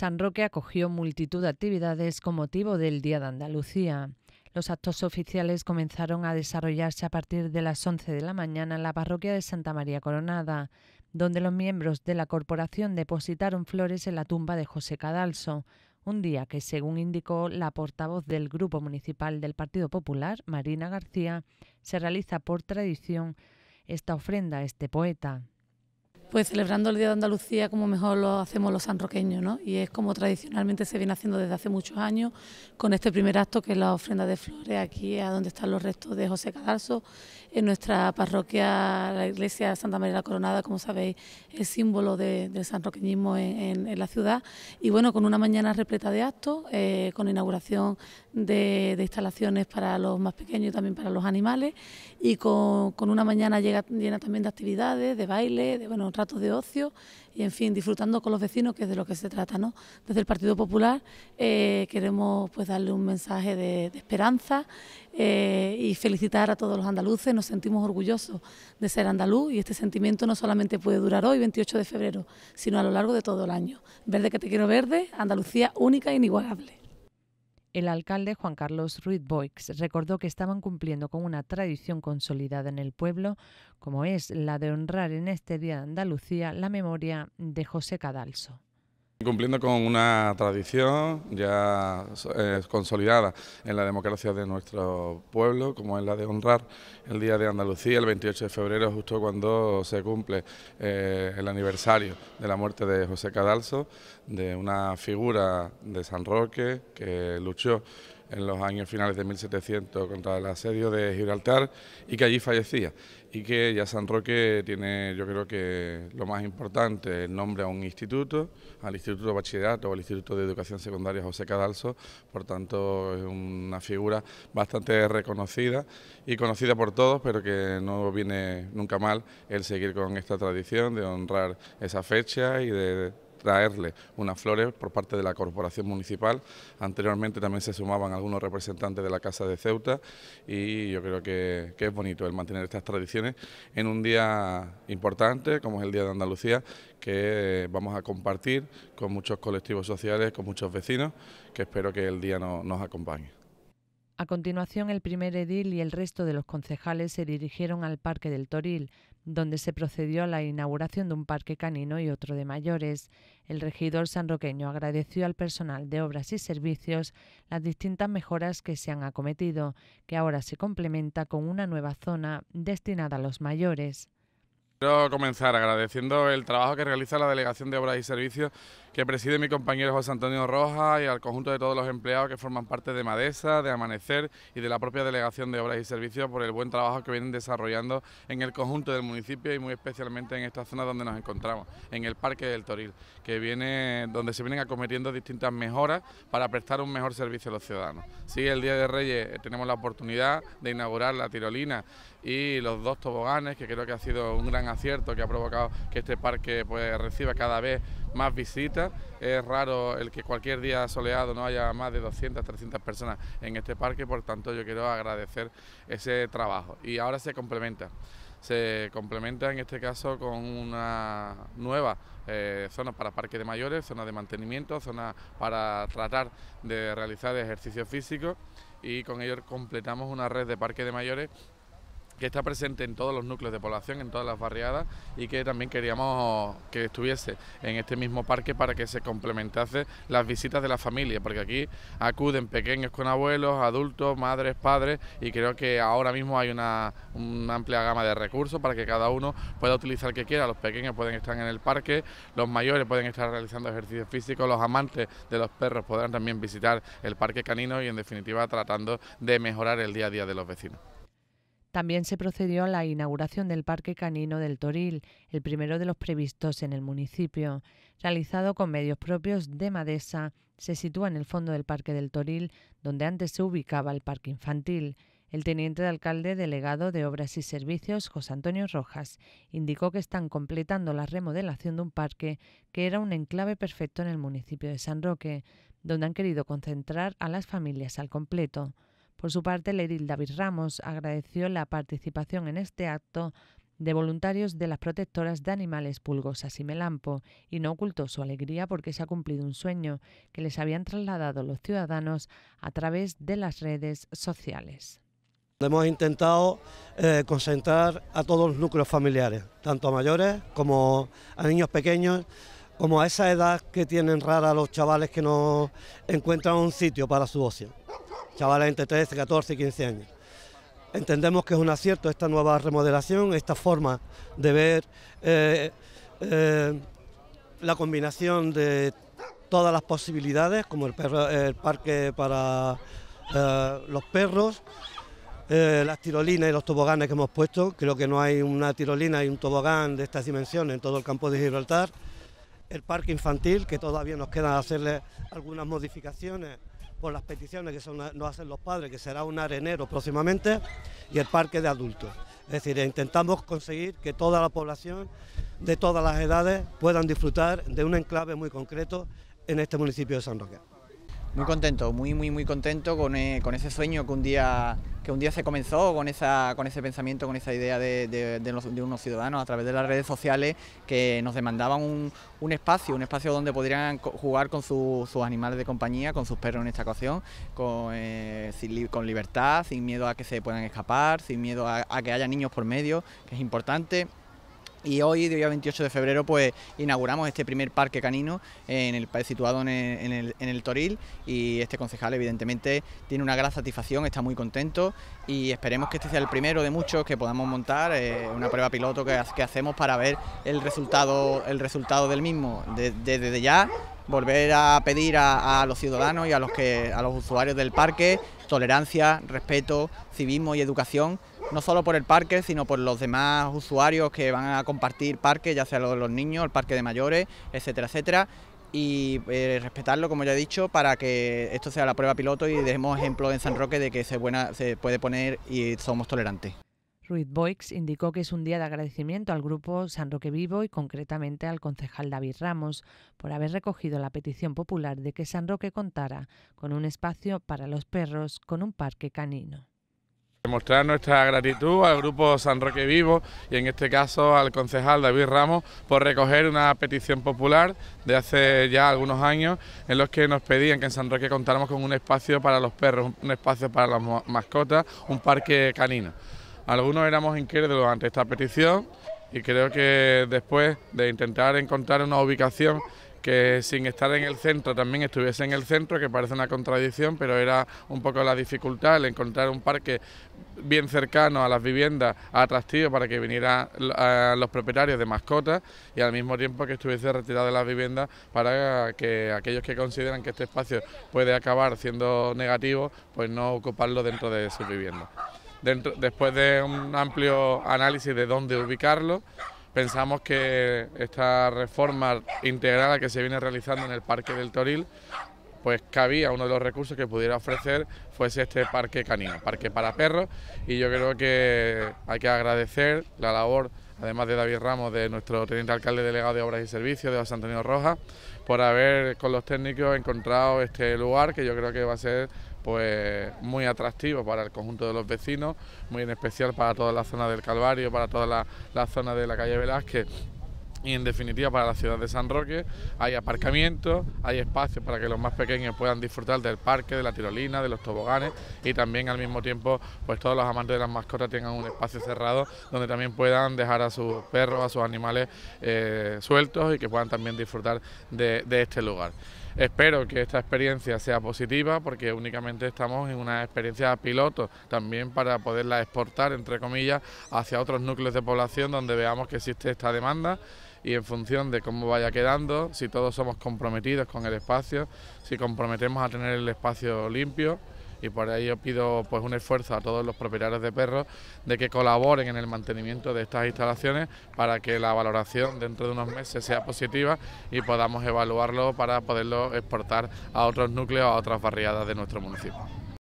San Roque acogió multitud de actividades con motivo del Día de Andalucía. Los actos oficiales comenzaron a desarrollarse a partir de las 11 de la mañana en la parroquia de Santa María Coronada, donde los miembros de la corporación depositaron flores en la tumba de José Cadalso, un día que, según indicó la portavoz del Grupo Municipal del Partido Popular, Marina García, se realiza por tradición esta ofrenda a este poeta pues celebrando el Día de Andalucía como mejor lo hacemos los sanroqueños, ¿no? Y es como tradicionalmente se viene haciendo desde hace muchos años, con este primer acto que es la ofrenda de flores aquí, a donde están los restos de José Cadalso, en nuestra parroquia, la iglesia Santa María la Coronada, como sabéis, el símbolo del sanroqueñismo en, la ciudad. Y bueno, con una mañana repleta de actos, eh, con inauguración de, instalaciones para los más pequeños y también para los animales y con, una mañana llena también de actividades, de baile, de bueno, ratos de ocio y en fin, disfrutando con los vecinos que es de lo que se trata. ¿no? Desde el Partido Popular eh, queremos pues darle un mensaje de, esperanza eh, y felicitar a todos los andaluces, nos sentimos orgullosos de ser andaluz y este sentimiento no solamente puede durar hoy, 28 de febrero, sino a lo largo de todo el año. Verde que te quiero verde, Andalucía única e inigualable. El alcalde Juan Carlos Ruiz Boix recordó que estaban cumpliendo con una tradición consolidada en el pueblo, como es la de honrar en este Día de Andalucía la memoria de José Cadalso. Cumpliendo con una tradición ya eh, consolidada en la democracia de nuestro pueblo, como es la de honrar el Día de Andalucía, el 28 de febrero, justo cuando se cumple eh, el aniversario de la muerte de José Cadalso, de una figura de San Roque que luchó en los años finales de 1700 contra el asedio de Gibraltar y que allí fallecía. Y que ya San Roque tiene, yo creo que lo más importante, el nombre a un instituto, al Instituto de Bachillerato o al Instituto de Educación Secundaria José Cadalso, por tanto es una figura bastante reconocida y conocida por todos, pero que no viene nunca mal el seguir con esta tradición de honrar esa fecha y de traerle unas flores por parte de la Corporación Municipal. Anteriormente también se sumaban algunos representantes de la Casa de Ceuta y yo creo que, es bonito el mantener estas tradiciones en un día importante como es el Día de Andalucía que vamos a compartir con muchos colectivos sociales, con muchos vecinos, que espero que el día nos acompañe. A continuación, el primer edil y el resto de los concejales se dirigieron al Parque del Toril, donde se procedió a la inauguración de un parque canino y otro de mayores. El regidor sanroqueño agradeció al personal de obras y servicios las distintas mejoras que se han acometido, que ahora se complementa con una nueva zona destinada a los mayores. Quiero comenzar agradeciendo el trabajo que realiza la Delegación de Obras y Servicios que preside mi compañero José Antonio Rojas y al conjunto de todos los empleados que forman parte de Madesa, de Amanecer y de la propia Delegación de Obras y Servicios por el buen trabajo que vienen desarrollando en el conjunto del municipio y muy especialmente en esta zona donde nos encontramos, en el Parque del Toril, que viene donde se vienen acometiendo distintas mejoras para prestar un mejor servicio a los ciudadanos. Sí, el Día de Reyes eh, tenemos la oportunidad de inaugurar la tirolina y los dos toboganes, que creo que ha sido un gran acierto que ha provocado que este parque pues, reciba cada vez más visitas. Es raro el que cualquier día soleado no haya más de 200, 300 personas en este parque, por tanto yo quiero agradecer ese trabajo. Y ahora se complementa se complementa en este caso con una nueva eh, zona para parque de mayores, zona de mantenimiento, zona para tratar de realizar ejercicio físico y con ello completamos una red de parque de mayores que está presente en todos los núcleos de población, en todas las barriadas y que también queríamos que estuviese en este mismo parque para que se complementase las visitas de la familia, porque aquí acuden pequeños con abuelos, adultos, madres, padres y creo que ahora mismo hay una, amplia gama de recursos para que cada uno pueda utilizar que quiera. Los pequeños pueden estar en el parque, los mayores pueden estar realizando ejercicios físicos... los amantes de los perros podrán también visitar el parque canino y en definitiva tratando de mejorar el día a día de los vecinos. También se procedió a la inauguración del Parque Canino del Toril, el primero de los previstos en el municipio. Realizado con medios propios de Madesa, se sitúa en el fondo del Parque del Toril, donde antes se ubicaba el Parque Infantil. El teniente de alcalde delegado de Obras y Servicios, José Antonio Rojas, indicó que están completando la remodelación de un parque que era un enclave perfecto en el municipio de San Roque, donde han querido concentrar a las familias al completo. Por su parte, Leril David Ramos agradeció la participación en este acto de voluntarios de las protectoras de animales pulgosas y melampo y no ocultó su alegría porque se ha cumplido un sueño que les habían trasladado los ciudadanos a través de las redes sociales. Hemos intentado eh, concentrar a todos los núcleos familiares, tanto a mayores como a niños pequeños, como a esa edad que tienen rara los chavales que no encuentran un sitio para su ocio chavales entre 13, 14 y 15 años. Entendemos que es un acierto esta nueva remodelación, esta forma de ver eh, eh, la combinación de todas las posibilidades, como el, parque para eh, los perros, las tirolinas y los toboganes que hemos puesto. Creo que no hay una tirolina y un tobogán de estas dimensiones en todo el campo de Gibraltar. El parque infantil, que todavía nos queda hacerle algunas modificaciones por las peticiones que nos hacen los padres, que será un arenero próximamente, y el parque de adultos. Es decir, intentamos conseguir que toda la población de todas las edades puedan disfrutar de un enclave muy concreto en este municipio de San Roque. Muy contento, muy, muy, muy contento eh, con, ese sueño que un día que un día se comenzó con, esa, con ese pensamiento, con esa idea de, de, unos ciudadanos a través de las redes sociales que nos demandaban un, espacio, un espacio donde podrían jugar con sus animales de compañía, con sus perros en esta ocasión, con, eh, con libertad, sin miedo a que se puedan escapar, sin miedo a que haya niños por medio, que es importante. Y hoy, día 28 de febrero, pues inauguramos este primer parque canino en el, situado en el, Toril y este concejal evidentemente tiene una gran satisfacción, está muy contento y esperemos que este sea el primero de muchos que podamos montar, eh, una prueba piloto que, que, hacemos para ver el resultado, el resultado del mismo. desde ya volver a pedir a, los ciudadanos y a los, que, a los usuarios del parque tolerancia, respeto, civismo y educación, no solo por el parque, sino por los demás usuarios que van a compartir parque, ya sea los, niños, el parque de mayores, etcétera, etcétera, y eh, respetarlo, como ya he dicho, para que esto sea la prueba piloto y dejemos ejemplo en San Roque de que se, buena, se puede poner y somos tolerantes. Ruiz Boix indicó que es un día de agradecimiento al grupo San Roque Vivo y concretamente al concejal David Ramos por haber recogido la petición popular de que San Roque contara con un espacio para los perros con un parque canino. Mostrar nuestra gratitud al grupo San Roque Vivo y en este caso al concejal David Ramos por recoger una petición popular de hace ya algunos años en los que nos pedían que en San Roque contáramos con un espacio para los perros, un espacio para las mascotas, un parque canino. Algunos éramos incrédulos ante esta petición y creo que después de intentar encontrar una ubicación que sin estar en el centro también estuviese en el centro, que parece una contradicción, pero era un poco la dificultad el encontrar un parque bien cercano a las viviendas, atractivo para que vinieran los propietarios de mascotas y al mismo tiempo que estuviese retirado de las viviendas para que aquellos que consideran que este espacio puede acabar siendo negativo, pues no ocuparlo dentro de sus viviendas después de un amplio análisis de dónde ubicarlo, pensamos que esta reforma integrada que se viene realizando en el Parque del Toril pues cabía uno de los recursos que pudiera ofrecer fuese este parque canino, parque para perros y yo creo que hay que agradecer la labor además de David Ramos, de nuestro teniente alcalde delegado de Obras y Servicios, de José Antonio Rojas, por haber con los técnicos encontrado este lugar que yo creo que va a ser pues muy atractivo para el conjunto de los vecinos, muy en especial para toda la zona del Calvario, para toda la, la zona de la calle Velázquez y en definitiva para la ciudad de San Roque hay aparcamiento, hay espacios para que los más pequeños puedan disfrutar del parque, de la tirolina, de los toboganes y también al mismo tiempo pues todos los amantes de las mascotas tengan un espacio cerrado donde también puedan dejar a sus perros, a sus animales eh, sueltos y que puedan también disfrutar de, de este lugar. Espero que esta experiencia sea positiva porque únicamente estamos en una experiencia piloto también para poderla exportar, entre comillas, hacia otros núcleos de población donde veamos que existe esta demanda y en función de cómo vaya quedando, si todos somos comprometidos con el espacio, si comprometemos a tener el espacio limpio y por ello pido pues un esfuerzo a todos los propietarios de perros de que colaboren en el mantenimiento de estas instalaciones para que la valoración dentro de unos meses sea positiva y podamos evaluarlo para poderlo exportar a otros núcleos, a otras barriadas de nuestro municipio.